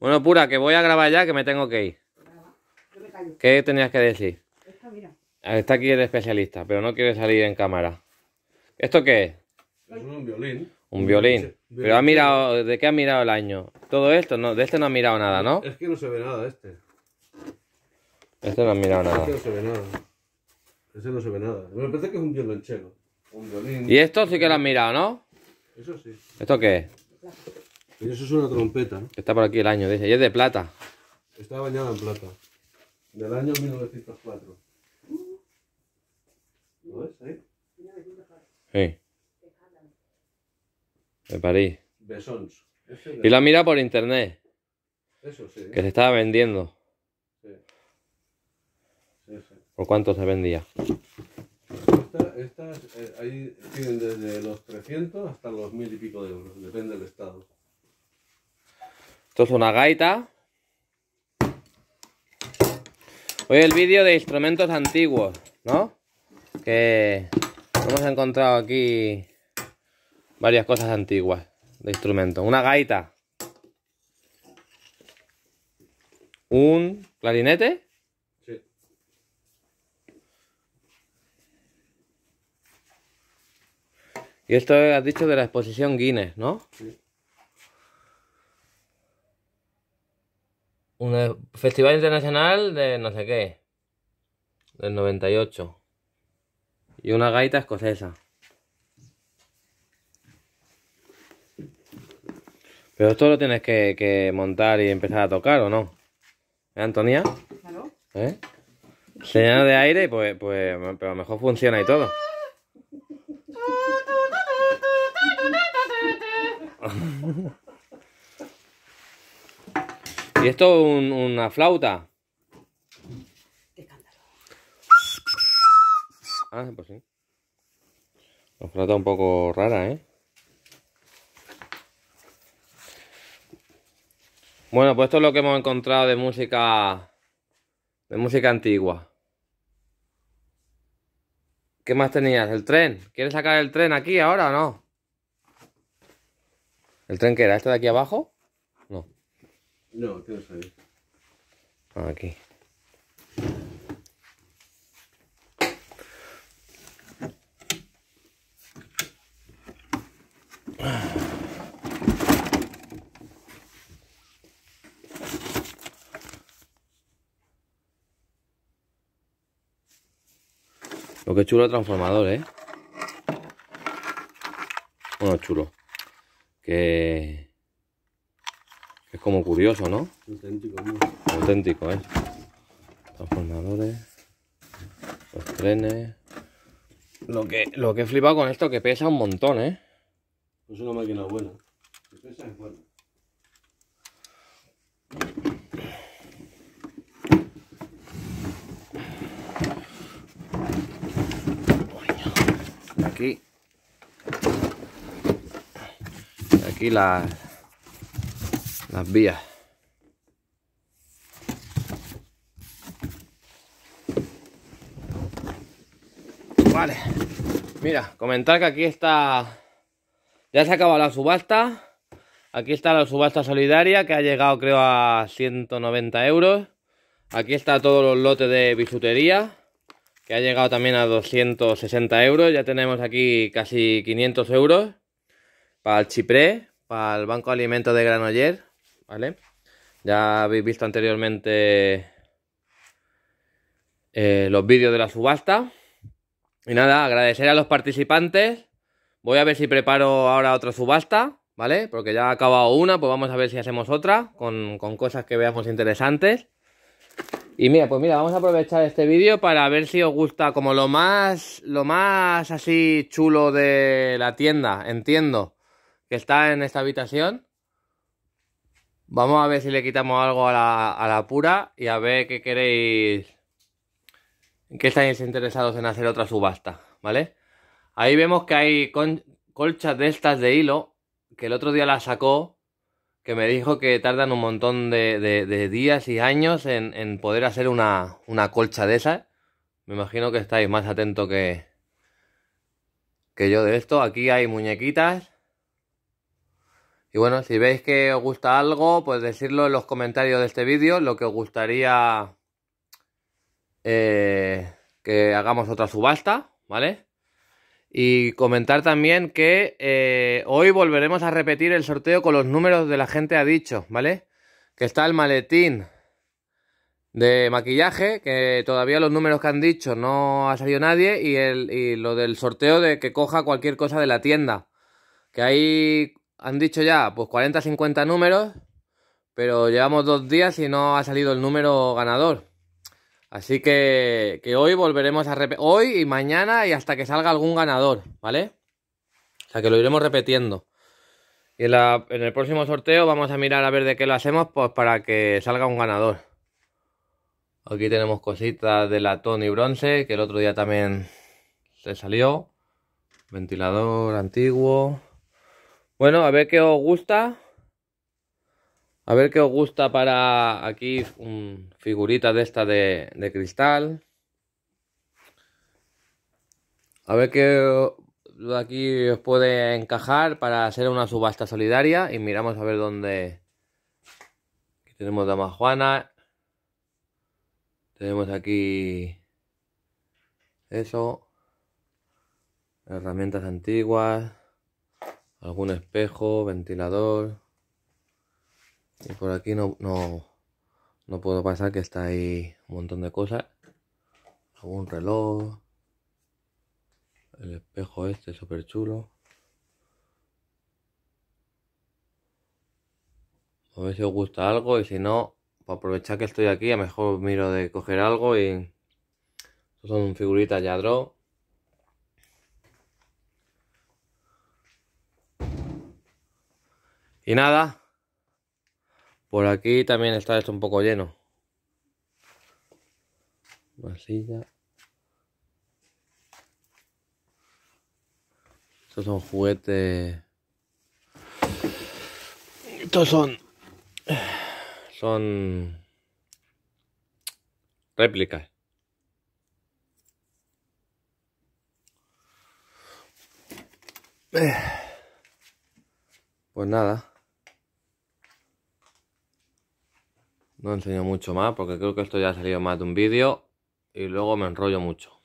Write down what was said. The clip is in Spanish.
Bueno, pura, que voy a grabar ya, que me tengo que ir. ¿Qué tenías que decir? Esta, mira. Ah, está aquí el especialista, pero no quiere salir en cámara. ¿Esto qué es? Es un violín. Un violín. Pero ha mirado, ¿de qué ha mirado el año? Todo esto, no, de este no ha mirado nada, ¿no? Es que no se ve nada este. Este no ha mirado este nada. Este no se ve nada. Ese no se ve nada. Me parece que es un violonchelo. Un violín. Y esto sí que lo has mirado, ¿no? Eso sí. ¿Esto qué es? Eso es una trompeta. Está por aquí el año, dice. Y es de plata. Está bañada en plata. Del año 1904. ¿Lo ves ahí? Sí. De París. Besons. Y la mira por internet. Eso sí. ¿eh? Que se estaba vendiendo. Sí. ¿Por cuánto se vendía? Estas eh, ahí tienen desde los 300 hasta los mil y pico de euros, depende del estado. Esto es una gaita. Hoy el vídeo de instrumentos antiguos, ¿no? Que hemos encontrado aquí varias cosas antiguas de instrumentos. Una gaita. Un clarinete. Sí. Y esto has dicho de la exposición Guinness, ¿no? Sí. Un Festival Internacional de no sé qué. Del 98. Y una gaita escocesa. Pero esto lo tienes que, montar y empezar a tocar, ¿o no? ¿Eh, Antonia? ¿Eh? Se de aire y pues, pues pero a lo mejor funciona y todo. ¿Y esto es una flauta? Ah, pues sí. Una flauta un poco rara, ¿eh? Bueno, pues esto es lo que hemos encontrado de música... De música antigua. ¿Qué más tenías? ¿El tren? ¿Quieres sacar el tren aquí ahora o no? ¿El tren que era? ¿Este de aquí abajo? No, quiero salir ah, Aquí. Lo que chulo transformador, ¿eh? Bueno, chulo. Que... Es como curioso, ¿no? Auténtico, ¿no? Auténtico, ¿eh? Transformadores. Los trenes. Lo que, lo que he flipado con esto que pesa un montón, ¿eh? Es una máquina buena. pesa es buena. Aquí. Aquí la las vías. Vale, mira, comentar que aquí está, ya se acaba la subasta. Aquí está la subasta solidaria que ha llegado creo a 190 euros. Aquí está todo los lotes de bisutería que ha llegado también a 260 euros. Ya tenemos aquí casi 500 euros para el chipre, para el Banco de Alimentos de Granoller. ¿vale? Ya habéis visto anteriormente eh, los vídeos de la subasta. Y nada, agradecer a los participantes. Voy a ver si preparo ahora otra subasta, ¿vale? Porque ya ha acabado una, pues vamos a ver si hacemos otra con, con cosas que veamos interesantes. Y mira, pues mira, vamos a aprovechar este vídeo para ver si os gusta como lo más, lo más así chulo de la tienda, entiendo, que está en esta habitación. Vamos a ver si le quitamos algo a la, pura y a ver qué queréis... qué estáis interesados en hacer otra subasta, ¿vale? Ahí vemos que hay colchas de estas de hilo, que el otro día la sacó, que me dijo que tardan un montón de, días y años en, poder hacer una, una, colcha de esas. Me imagino que estáis más atentos que, que yo de esto. Aquí hay muñequitas y bueno, si veis que os gusta algo, pues decirlo en los comentarios de este vídeo, lo que os gustaría eh, que hagamos otra subasta, ¿vale? Y comentar también que eh, hoy volveremos a repetir el sorteo con los números de la gente ha dicho, ¿vale? Que está el maletín de maquillaje, que todavía los números que han dicho no ha salido nadie, y, el, y lo del sorteo de que coja cualquier cosa de la tienda. Que hay han dicho ya pues 40, 50 números, pero llevamos dos días y no ha salido el número ganador. Así que, hoy volveremos a repetir, hoy y mañana y hasta que salga algún ganador, ¿vale? O sea que lo iremos repitiendo. Y en, en el próximo sorteo vamos a mirar a ver de qué lo hacemos pues para que salga un ganador. Aquí tenemos cositas de latón y bronce, que el otro día también se salió. Ventilador antiguo. Bueno, a ver qué os gusta. A ver qué os gusta para aquí figurita de esta de, cristal. A ver qué aquí os puede encajar para hacer una subasta solidaria. Y miramos a ver dónde... Aquí tenemos Dama Juana. Tenemos aquí... Eso. Herramientas antiguas algún espejo, ventilador. Y por aquí no, no, puedo pasar que está ahí un montón de cosas. Algún reloj. El espejo este súper chulo. A ver si os gusta algo y si no, para aprovechar que estoy aquí, a lo mejor miro de coger algo y... Estos son figuritas Yadro Y nada, por aquí también está esto un poco lleno. Una Estos son juguetes. Estos son. Son. réplicas. Eh. Pues nada. No enseño mucho más porque creo que esto ya ha salido más de un vídeo y luego me enrollo mucho.